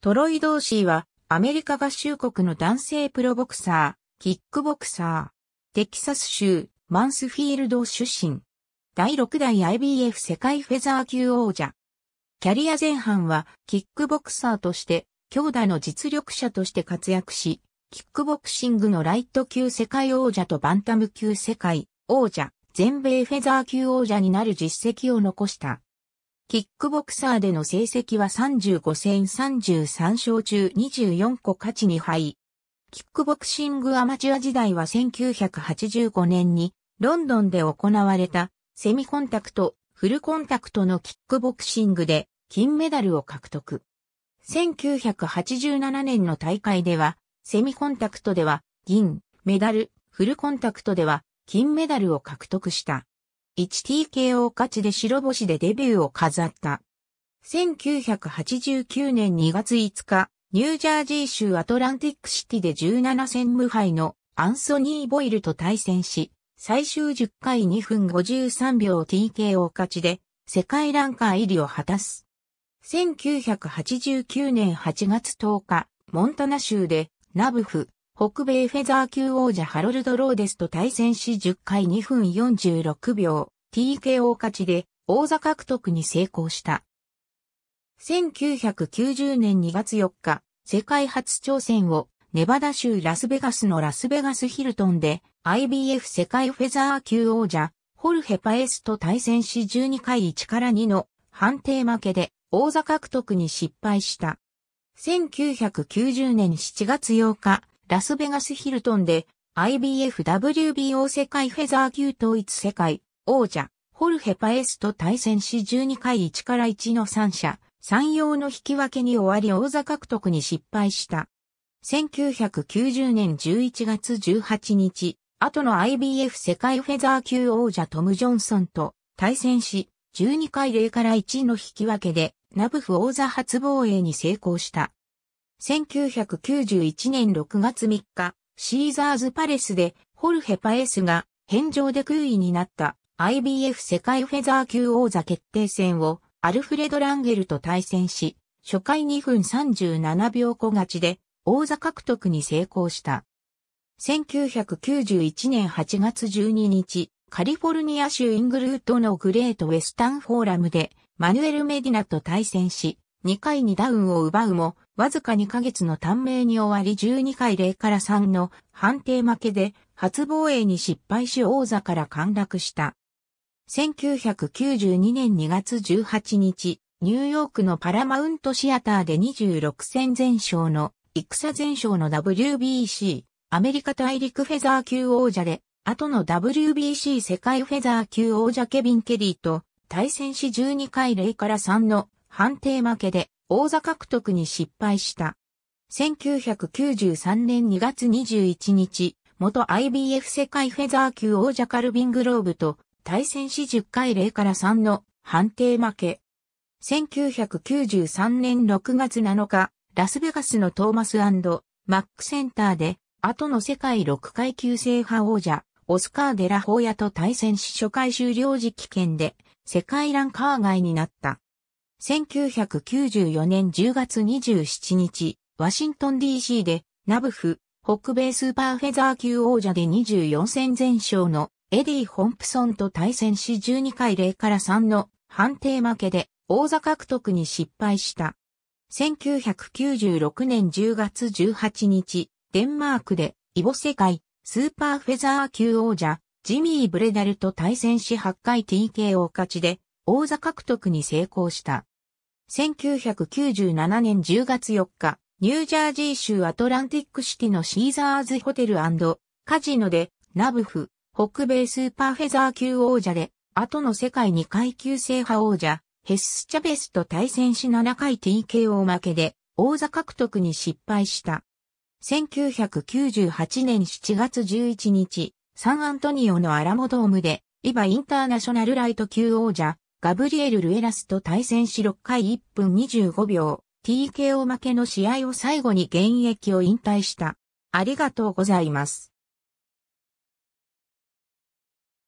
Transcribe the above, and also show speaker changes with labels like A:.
A: トロイ・ドーシーは、アメリカ合衆国の男性プロボクサー、キックボクサー、テキサス州、マンスフィールド出身。第6代 IBF 世界フェザー級王者。キャリア前半は、キックボクサーとして、強打の実力者として活躍し、キックボクシングのライト級世界王者とバンタム級世界王者、全米フェザー級王者になる実績を残した。キックボクサーでの成績は35戦33勝中24個勝ち2敗。キックボクシングアマチュア時代は1985年にロンドンで行われたセミコンタクト、フルコンタクトのキックボクシングで金メダルを獲得。1987年の大会ではセミコンタクトでは銀、メダル、フルコンタクトでは金メダルを獲得した。1TKO 勝ちで白星でデビューを飾った。1989年2月5日、ニュージャージー州アトランティックシティで17戦無敗のアンソニー・ボイルと対戦し、最終10回2分53秒 TKO 勝ちで世界ランカー入りを果たす。1989年8月10日、モンタナ州でナブフ、北米フェザー級王者ハロルド・ローデスと対戦し10回2分46秒 TKO 勝ちで王座獲得に成功した。1990年2月4日、世界初挑戦をネバダ州ラスベガスのラスベガスヒルトンで IBF 世界フェザー級王者ホルヘパエスと対戦し12回1から2の判定負けで王座獲得に失敗した。1990年7月8日、ラスベガスヒルトンで IBFWBO 世界フェザー級統一世界王者、ホルヘパエスと対戦し12回1から1の3者、3用の引き分けに終わり王座獲得に失敗した。1990年11月18日、後の IBF 世界フェザー級王者トム・ジョンソンと対戦し、12回0から1の引き分けで、ナブフ王座初防衛に成功した。1991年6月3日、シーザーズパレスで、ホルヘパエスが、返上で空位になった IBF 世界フェザー級王座決定戦をアルフレド・ランゲルと対戦し、初回2分37秒小勝ちで王座獲得に成功した。1991年8月12日、カリフォルニア州イングルートのグレートウェスタンフォーラムでマヌエル・メディナと対戦し、2回にダウンを奪うも、わずか2ヶ月の短命に終わり12回0から3の判定負けで初防衛に失敗し王座から陥落した。1992年2月18日、ニューヨークのパラマウントシアターで26戦全勝の、戦全勝の WBC、アメリカ大陸フェザー級王者で、後の WBC 世界フェザー級王者ケビン・ケリーと、対戦し12回0から3の判定負けで、王座獲得に失敗した。1993年2月21日、元 IBF 世界フェザー級王者カルビングローブと対戦し10回0から3の判定負け。1993年6月7日、ラスベガスのトーマスマックセンターで、後の世界6階級制覇王者、オスカー・デラホーヤと対戦し初回終了時期圏で、世界ランカー外になった。1994年10月27日、ワシントン DC で、ナブフ、北米スーパーフェザー級王者で24戦全勝のエディ・ホンプソンと対戦し12回0から3の判定負けで王座獲得に失敗した。1996年10月18日、デンマークでイボ世界スーパーフェザー級王者ジミー・ブレダルと対戦し8回 TKO 勝ちで王座獲得に成功した。1997年10月4日、ニュージャージー州アトランティックシティのシーザーズホテルカジノでナブフ、北米スーパーフェザー級王者で、後の世界2階級制覇王者、ヘス・チャベスと対戦し7回 TKO 負けで、王座獲得に失敗した。1998年7月11日、サンアントニオのアラモドームで、イバインターナショナルライト級王者、ガブリエル・ルエラスと対戦し6回1分25秒、TKO 負けの試合を最後に現役を引退した。ありがとうございます。